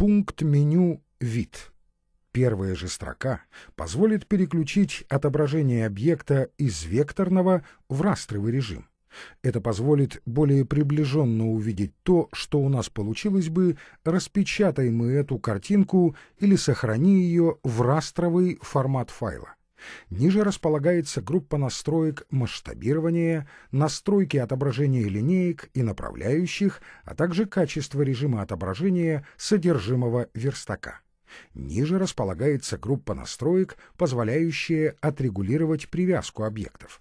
Пункт меню «Вид». Первая же строка позволит переключить отображение объекта из векторного в растровый режим. Это позволит более приближенно увидеть то, что у нас получилось бы, распечатай мы эту картинку или сохрани ее в растровый формат файла. Ниже располагается группа настроек масштабирования, настройки отображения линеек и направляющих, а также качество режима отображения содержимого верстака. Ниже располагается группа настроек, позволяющая отрегулировать привязку объектов.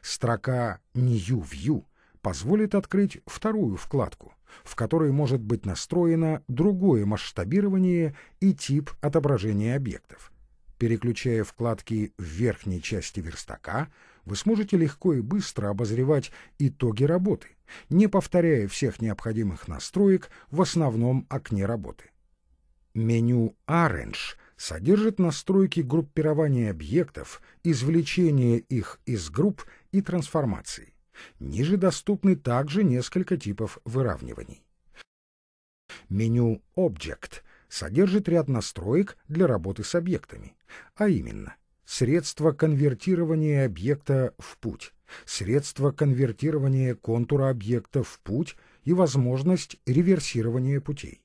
Строка «New View» позволит открыть вторую вкладку, в которой может быть настроено другое масштабирование и тип отображения объектов — Переключая вкладки в верхней части верстака, вы сможете легко и быстро обозревать итоги работы, не повторяя всех необходимых настроек в основном окне работы. Меню «Arrange» содержит настройки группирования объектов, извлечения их из групп и трансформаций. Ниже доступны также несколько типов выравниваний. Меню «Object» содержит ряд настроек для работы с объектами, а именно средство конвертирования объекта в путь, средство конвертирования контура объекта в путь и возможность реверсирования путей.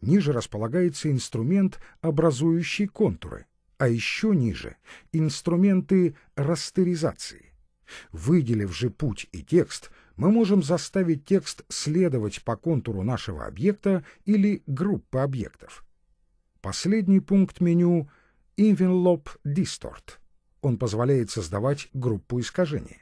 Ниже располагается инструмент, образующий контуры, а еще ниже — инструменты растеризации. Выделив же путь и текст — мы можем заставить текст следовать по контуру нашего объекта или группы объектов. Последний пункт меню — Evenlop Distort. Он позволяет создавать группу искажения.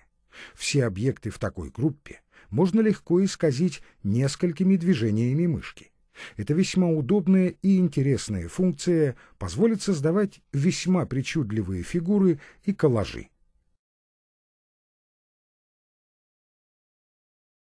Все объекты в такой группе можно легко исказить несколькими движениями мышки. Это весьма удобная и интересная функция позволит создавать весьма причудливые фигуры и коллажи.